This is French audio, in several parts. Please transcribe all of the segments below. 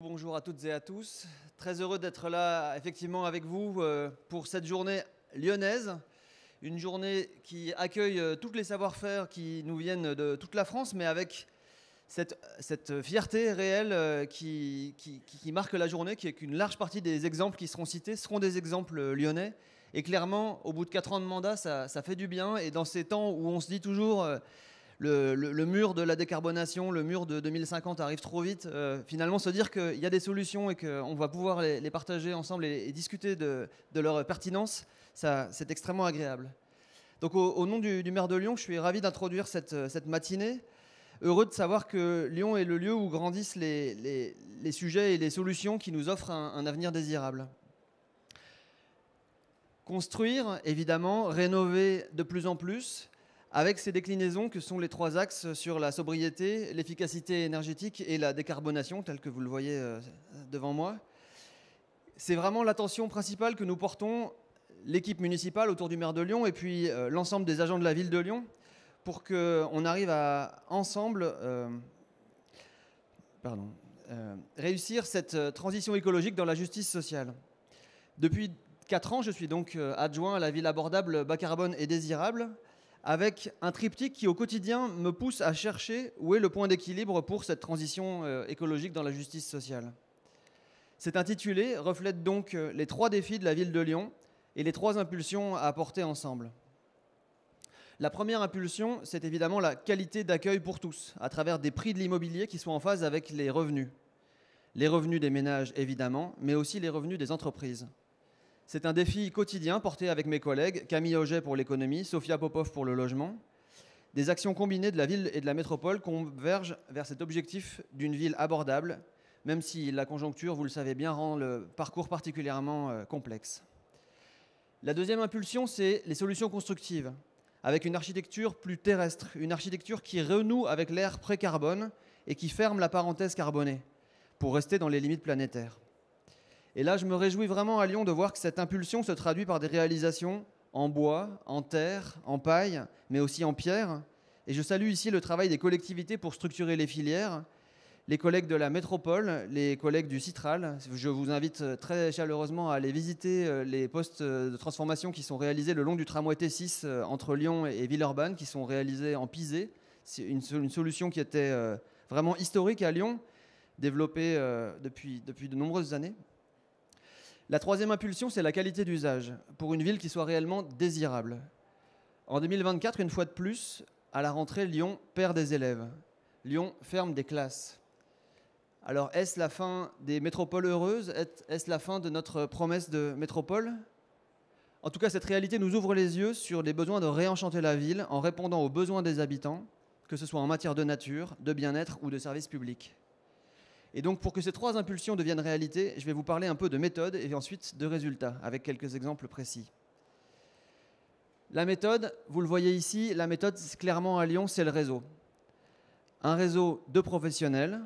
Bonjour à toutes et à tous. Très heureux d'être là effectivement avec vous euh, pour cette journée lyonnaise. Une journée qui accueille euh, toutes les savoir-faire qui nous viennent de toute la France, mais avec cette, fierté réelle euh, qui, marque la journée, qui est qu'une large partie des exemples qui seront cités seront des exemples lyonnais. Et clairement, au bout de 4 ans de mandat, ça fait du bien. Et dans ces temps où on se dit toujours le, mur de la décarbonation, le mur de 2050 arrive trop vite. Euh, finalement, se dire qu'il y a des solutions et qu'on va pouvoir les, partager ensemble et, discuter de, leur pertinence, c'est extrêmement agréable. Donc au, nom du, maire de Lyon, je suis ravi d'introduire euh, cette, matinée. Heureux de savoir que Lyon est le lieu où grandissent les, sujets et les solutions qui nous offrent un avenir désirable construire, évidemment, rénover de plus en plus, avec ces déclinaisons que sont les trois axes sur la sobriété, l'efficacité énergétique et la décarbonation, telle que vous le voyez euh, devant moi. C'est vraiment l'attention principale que nous portons, l'équipe municipale autour du maire de Lyon et puis euh, l'ensemble des agents de la ville de Lyon, pour qu'on arrive à ensemble euh, pardon, réussir cette transition écologique dans la justice sociale. Depuis 4 ans, je suis donc adjoint à la ville abordable, bas carbone et désirable avec un triptyque qui au quotidien me pousse à chercher où est le point d'équilibre pour cette transition euh, écologique dans la justice sociale. Cet intitulé reflète donc euh, les trois défis de la ville de Lyon et les trois impulsions à apporter ensemble. La première impulsion, c'est évidemment la qualité d'accueil pour tous, à travers des prix de l'immobilier qui soient en phase avec les revenus. Les revenus des ménages, évidemment, mais aussi les revenus des entreprises. C'est un défi quotidien porté avec mes collègues Camille Auger pour l'économie, Sofia Popov pour le logement. Des actions combinées de la ville et de la métropole convergent vers cet objectif d'une ville abordable, même si la conjoncture, vous le savez bien, rend le parcours particulièrement euh, complexe. La deuxième impulsion, c'est les solutions constructives, avec une architecture plus terrestre, une architecture qui renoue avec l'air pré-carbone et qui ferme la parenthèse carbonée, pour rester dans les limites planétaires. Et là, je me réjouis vraiment à Lyon de voir que cette impulsion se traduit par des réalisations en bois, en terre, en paille, mais aussi en pierre. Et je salue ici le travail des collectivités pour structurer les filières, les collègues de la métropole, les collègues du Citral. Je vous invite très chaleureusement à aller visiter euh, les postes euh, de transformation qui sont réalisés le long du tramway T6 euh, entre Lyon et Villeurbanne, qui sont réalisés en pisé. C'est une, solution qui était vraiment historique à Lyon, développée depuis, depuis de nombreuses années. La troisième impulsion, c'est la qualité d'usage, pour une ville qui soit réellement désirable. En 2024, une fois de plus, à la rentrée, Lyon perd des élèves. Lyon ferme des classes. Alors est-ce la fin des métropoles heureuses Est-ce la fin de notre promesse de métropole En tout cas, cette réalité nous ouvre les yeux sur les besoins de réenchanter la ville en répondant aux besoins des habitants, que ce soit en matière de nature, de bien-être ou de services publics. Et donc pour que ces trois impulsions deviennent réalité, je vais vous parler un peu de méthode et ensuite de résultats, avec quelques exemples précis. La méthode, vous le voyez ici, la méthode clairement à Lyon, c'est le réseau. Un réseau de professionnels,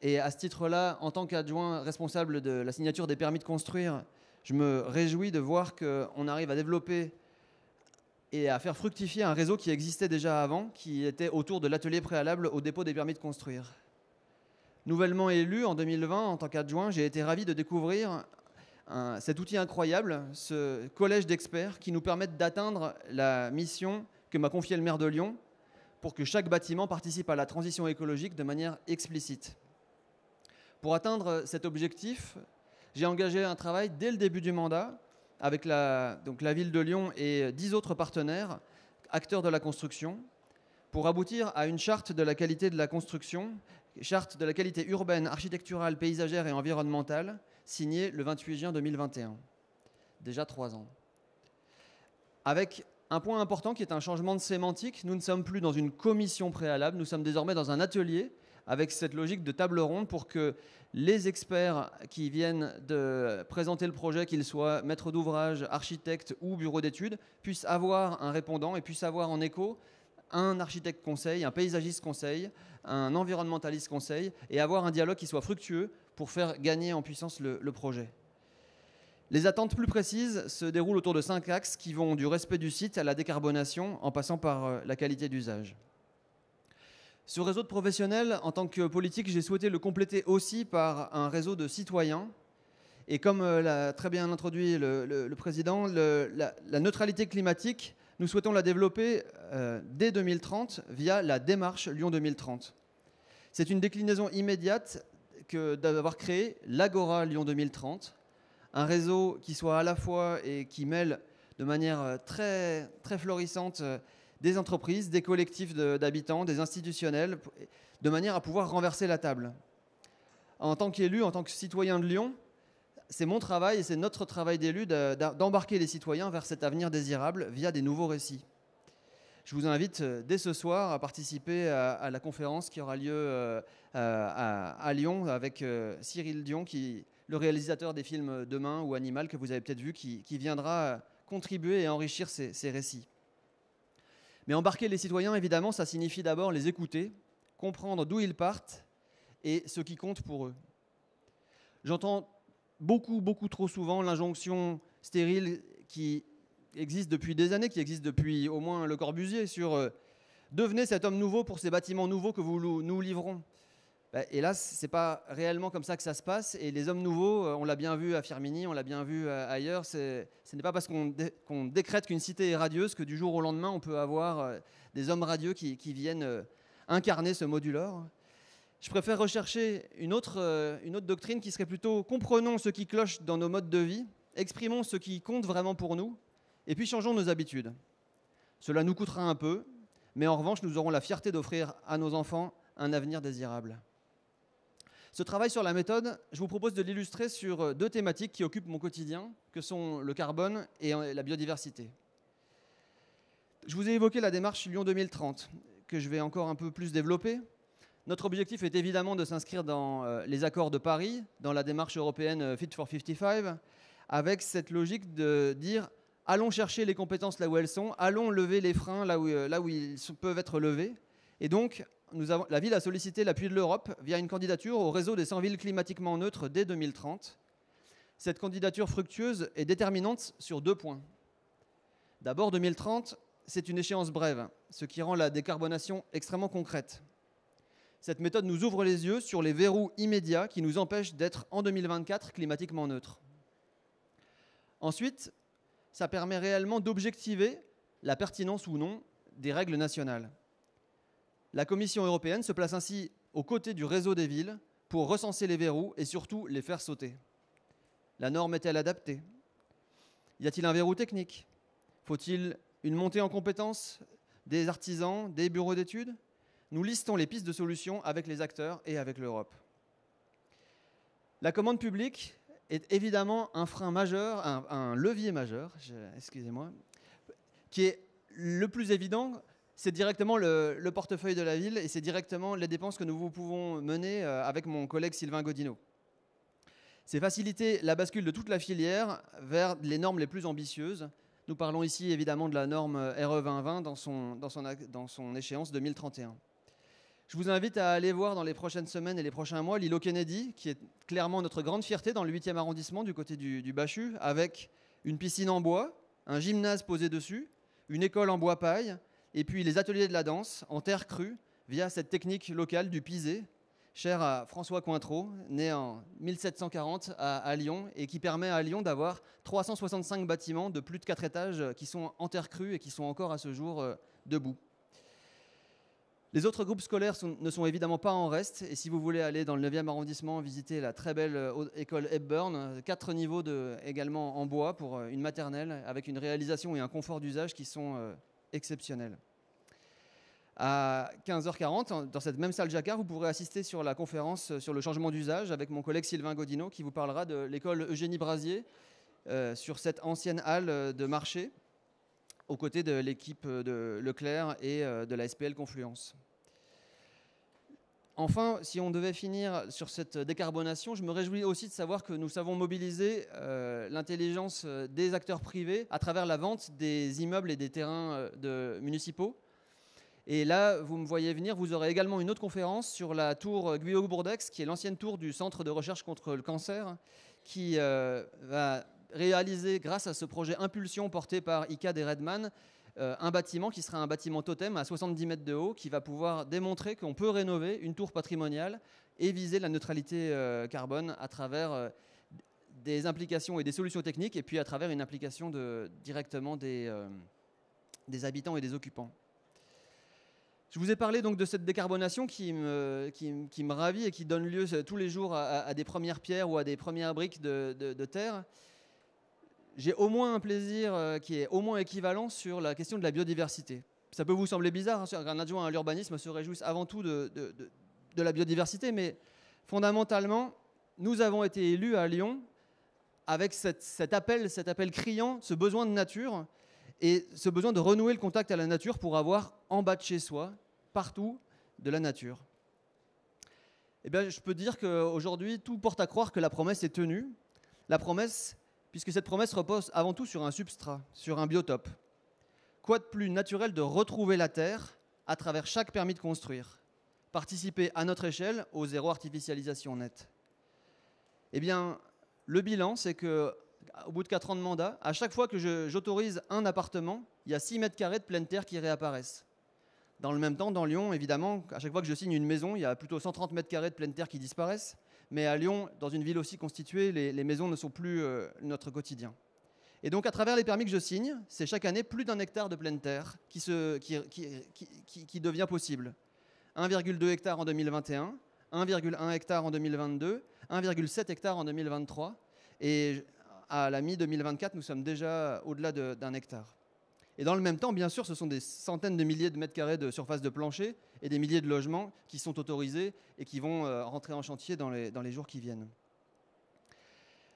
et à ce titre-là, en tant qu'adjoint responsable de la signature des permis de construire, je me réjouis de voir qu'on arrive à développer et à faire fructifier un réseau qui existait déjà avant, qui était autour de l'atelier préalable au dépôt des permis de construire. Nouvellement élu en 2020 en tant qu'adjoint, j'ai été ravi de découvrir cet outil incroyable, ce collège d'experts qui nous permettent d'atteindre la mission que m'a confiée le maire de Lyon pour que chaque bâtiment participe à la transition écologique de manière explicite. Pour atteindre cet objectif, j'ai engagé un travail dès le début du mandat avec donc la ville de Lyon et dix autres partenaires, acteurs de la construction, pour aboutir à une charte de la qualité de la construction charte de la qualité urbaine, architecturale, paysagère et environnementale, signée le 28 juin 2021. Déjà trois ans. Avec un point important qui est un changement de sémantique, nous ne sommes plus dans une commission préalable, nous sommes désormais dans un atelier avec cette logique de table ronde pour que les experts qui viennent de présenter le projet, qu'ils soient maîtres d'ouvrage, architectes ou bureaux d'études, puissent avoir un répondant et puissent avoir en écho un architecte conseil, un paysagiste conseil, un environnementaliste conseil, et avoir un dialogue qui soit fructueux pour faire gagner en puissance le, projet. Les attentes plus précises se déroulent autour de cinq axes qui vont du respect du site à la décarbonation en passant par euh, la qualité d'usage. Ce réseau de professionnels, en tant que politique, j'ai souhaité le compléter aussi par un réseau de citoyens. Et comme euh, l'a très bien introduit le, président, la, neutralité climatique nous souhaitons la développer euh, dès 2030 via la démarche Lyon 2030. C'est une déclinaison immédiate que d'avoir créé l'Agora Lyon 2030, un réseau qui soit à la fois et qui mêle de manière euh, très, très florissante euh, des entreprises, des collectifs d'habitants, des institutionnels, de manière à pouvoir renverser la table. En tant qu'élu, en tant que citoyen de Lyon, c'est mon travail et c'est notre travail d'élu d'embarquer les citoyens vers cet avenir désirable via des nouveaux récits. Je vous invite euh, dès ce soir à participer à, la conférence qui aura lieu euh, euh, à, Lyon avec Cyril Dion, qui, le réalisateur des films Demain ou Animal que vous avez peut-être vu, qui, viendra contribuer et enrichir ces, ces récits. Mais embarquer les citoyens, évidemment, ça signifie d'abord les écouter, comprendre d'où ils partent et ce qui compte pour eux. J'entends beaucoup, beaucoup trop souvent l'injonction stérile qui existe depuis des années, qui existe depuis au moins le Corbusier, sur euh, devenez cet homme nouveau pour ces bâtiments nouveaux que vous nous livrons. Bah, hélas, ce n'est pas réellement comme ça que ça se passe. Et les hommes nouveaux, euh, on l'a bien vu à Firmini, on l'a bien vu euh, ailleurs, ce n'est pas parce qu'on décrète qu'une cité est radieuse que du jour au lendemain, on peut avoir des hommes radieux qui, viennent incarner ce moduleur. Je préfère rechercher une autre, euh, une autre doctrine qui serait plutôt comprenons ce qui cloche dans nos modes de vie, exprimons ce qui compte vraiment pour nous, et puis changeons nos habitudes. Cela nous coûtera un peu, mais en revanche, nous aurons la fierté d'offrir à nos enfants un avenir désirable. Ce travail sur la méthode, je vous propose de l'illustrer sur deux thématiques qui occupent mon quotidien, que sont le carbone et euh, la biodiversité. Je vous ai évoqué la démarche Lyon 2030, que je vais encore un peu plus développer. Notre objectif est évidemment de s'inscrire dans euh, les accords de Paris, dans la démarche européenne euh, Fit for 55, avec cette logique de dire allons chercher les compétences là où elles sont, allons lever les freins là où, euh, ils peuvent être levés. Et donc, nous avons, la ville a sollicité l'appui de l'Europe via une candidature au réseau des 100 villes climatiquement neutres dès 2030. Cette candidature fructueuse est déterminante sur deux points. D'abord, 2030, c'est une échéance brève, ce qui rend la décarbonation extrêmement concrète. Cette méthode nous ouvre les yeux sur les verrous immédiats qui nous empêchent d'être en 2024 climatiquement neutres. Ensuite, ça permet réellement d'objectiver la pertinence ou non des règles nationales. La Commission européenne se place ainsi aux côtés du réseau des villes pour recenser les verrous et surtout les faire sauter. La norme est-elle adaptée Y a-t-il un verrou technique Faut-il une montée en compétences des artisans, des bureaux d'études nous listons les pistes de solutions avec les acteurs et avec l'Europe. La commande publique est évidemment un frein majeur, un, levier majeur, excusez-moi, qui est le plus évident, c'est directement le, portefeuille de la ville et c'est directement les dépenses que nous pouvons mener euh, avec mon collègue Sylvain Godineau. C'est faciliter la bascule de toute la filière vers les normes les plus ambitieuses. Nous parlons ici évidemment de la norme RE 2020 dans son, dans son, dans son échéance 2031. Je vous invite à aller voir dans les prochaines semaines et les prochains mois l'îlot Kennedy, qui est clairement notre grande fierté dans le 8e arrondissement du côté du, Bachu, avec une piscine en bois, un gymnase posé dessus, une école en bois paille, et puis les ateliers de la danse en terre crue via cette technique locale du pisé, chère à François Cointreau, né en 1740 à, Lyon, et qui permet à Lyon d'avoir 365 bâtiments de plus de 4 étages qui sont en terre crue et qui sont encore à ce jour euh, debout. Les autres groupes scolaires ne sont évidemment pas en reste. Et si vous voulez aller dans le 9e arrondissement, visiter la très belle euh, école Hepburn, quatre niveaux également en bois pour euh, une maternelle, avec une réalisation et un confort d'usage qui sont euh, exceptionnels. À 15h40, dans cette même salle Jacquard, vous pourrez assister sur la conférence sur le changement d'usage avec mon collègue Sylvain Godino, qui vous parlera de l'école Eugénie Brasier sur cette ancienne halle de marché aux côtés de l'équipe de Leclerc et euh, de la SPL Confluence. Enfin, si on devait finir sur cette décarbonation, je me réjouis aussi de savoir que nous savons mobiliser euh, l'intelligence des acteurs privés à travers la vente des immeubles et des terrains euh, de, municipaux. Et là, vous me voyez venir, vous aurez également une autre conférence sur la tour Guyot-Bourdex, qui est l'ancienne tour du Centre de recherche contre le cancer, qui va réalisé grâce à ce projet Impulsion porté par ICAD et Redman, euh, un bâtiment qui sera un bâtiment totem à 70 mètres de haut, qui va pouvoir démontrer qu'on peut rénover une tour patrimoniale et viser la neutralité euh, carbone à travers euh, des implications et des solutions techniques, et puis à travers une implication de, directement des, des habitants et des occupants. Je vous ai parlé donc de cette décarbonation qui me, qui, me ravit et qui donne lieu tous les jours à, des premières pierres ou à des premières briques de, de terre j'ai au moins un plaisir euh, qui est au moins équivalent sur la question de la biodiversité. Ça peut vous sembler bizarre, hein, un adjoint à l'urbanisme se réjouisse avant tout de, de, la biodiversité, mais fondamentalement, nous avons été élus à Lyon avec cet appel, cet appel criant, ce besoin de nature et ce besoin de renouer le contact à la nature pour avoir en bas de chez soi, partout, de la nature. Eh bien, je peux dire qu'aujourd'hui, tout porte à croire que la promesse est tenue. La promesse, puisque cette promesse repose avant tout sur un substrat, sur un biotope. Quoi de plus naturel de retrouver la Terre à travers chaque permis de construire Participer à notre échelle au zéro artificialisation net. Eh bien, le bilan, c'est que bout de 4 ans de mandat, à chaque fois que j'autorise un appartement, il y a 6 mètres carrés de pleine terre qui réapparaissent. Dans le même temps, dans Lyon, évidemment, à chaque fois que je signe une maison, il y a plutôt 130 mètres carrés de pleine terre qui disparaissent mais à Lyon, dans une ville aussi constituée, les, maisons ne sont plus euh, notre quotidien. Et donc, à travers les permis que je signe, c'est chaque année plus d'un hectare de pleine terre qui, devient possible. 1,2 hectare en 2021, 1,1 hectare en 2022, 1,7 hectare en 2023, et à la mi-2024, nous sommes déjà au-delà d'un hectare. Et dans le même temps, bien sûr, ce sont des centaines de milliers de mètres carrés de surface de plancher et des milliers de logements qui sont autorisés et qui vont euh, rentrer en chantier dans les, jours qui viennent.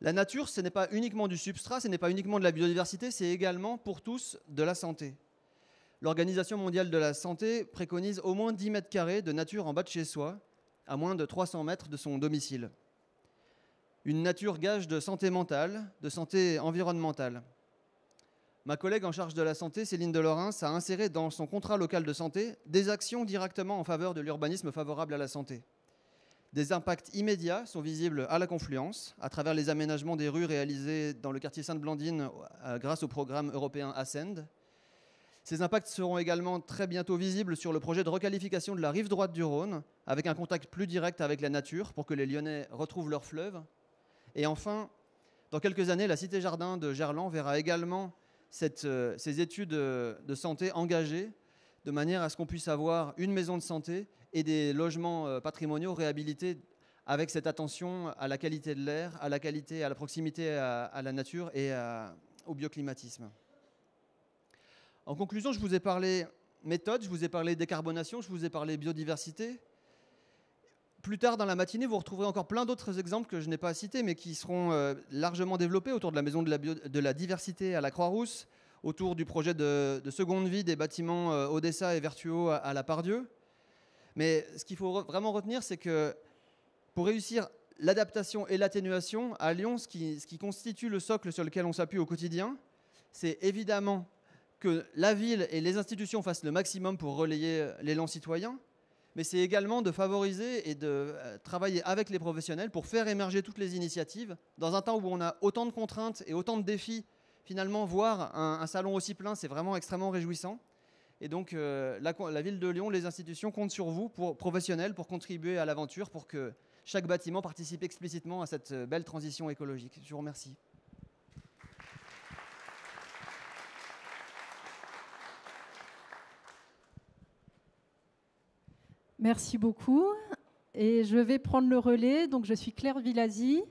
La nature, ce n'est pas uniquement du substrat, ce n'est pas uniquement de la biodiversité, c'est également pour tous de la santé. L'Organisation mondiale de la santé préconise au moins 10 mètres carrés de nature en bas de chez soi, à moins de 300 mètres de son domicile. Une nature gage de santé mentale, de santé environnementale. Ma collègue en charge de la santé, Céline Delorens, a inséré dans son contrat local de santé des actions directement en faveur de l'urbanisme favorable à la santé. Des impacts immédiats sont visibles à la confluence, à travers les aménagements des rues réalisés dans le quartier Sainte-Blandine euh, grâce au programme européen Ascend. Ces impacts seront également très bientôt visibles sur le projet de requalification de la rive droite du Rhône, avec un contact plus direct avec la nature pour que les Lyonnais retrouvent leur fleuve. Et enfin, dans quelques années, la Cité Jardin de Gerland verra également euh, ces études de santé engagées de manière à ce qu'on puisse avoir une maison de santé et des logements euh, patrimoniaux réhabilités avec cette attention à la qualité de l'air, à la qualité, à la proximité à, la nature et au bioclimatisme. En conclusion, je vous ai parlé méthode, je vous ai parlé décarbonation, je vous ai parlé biodiversité, plus tard dans la matinée, vous retrouverez encore plein d'autres exemples que je n'ai pas cités, mais qui seront euh, largement développés autour de la maison de la, diversité à la Croix-Rousse, autour du projet de, seconde vie des bâtiments euh, Odessa et Vertuo à, la Pardieu. Mais ce qu'il faut vraiment retenir, c'est que pour réussir l'adaptation et l'atténuation à Lyon, qui, ce qui constitue le socle sur lequel on s'appuie au quotidien, c'est évidemment que la ville et les institutions fassent le maximum pour relayer euh, l'élan citoyen, mais c'est également de favoriser et de euh, travailler avec les professionnels pour faire émerger toutes les initiatives dans un temps où on a autant de contraintes et autant de défis. Finalement, voir un, salon aussi plein, c'est vraiment extrêmement réjouissant. Et donc, euh, la, la, ville de Lyon, les institutions comptent sur vous, pour, professionnels, pour contribuer à l'aventure, pour que chaque bâtiment participe explicitement à cette euh, belle transition écologique. Je vous remercie. Merci beaucoup. Et je vais prendre le relais. Donc, je suis Claire Villasi.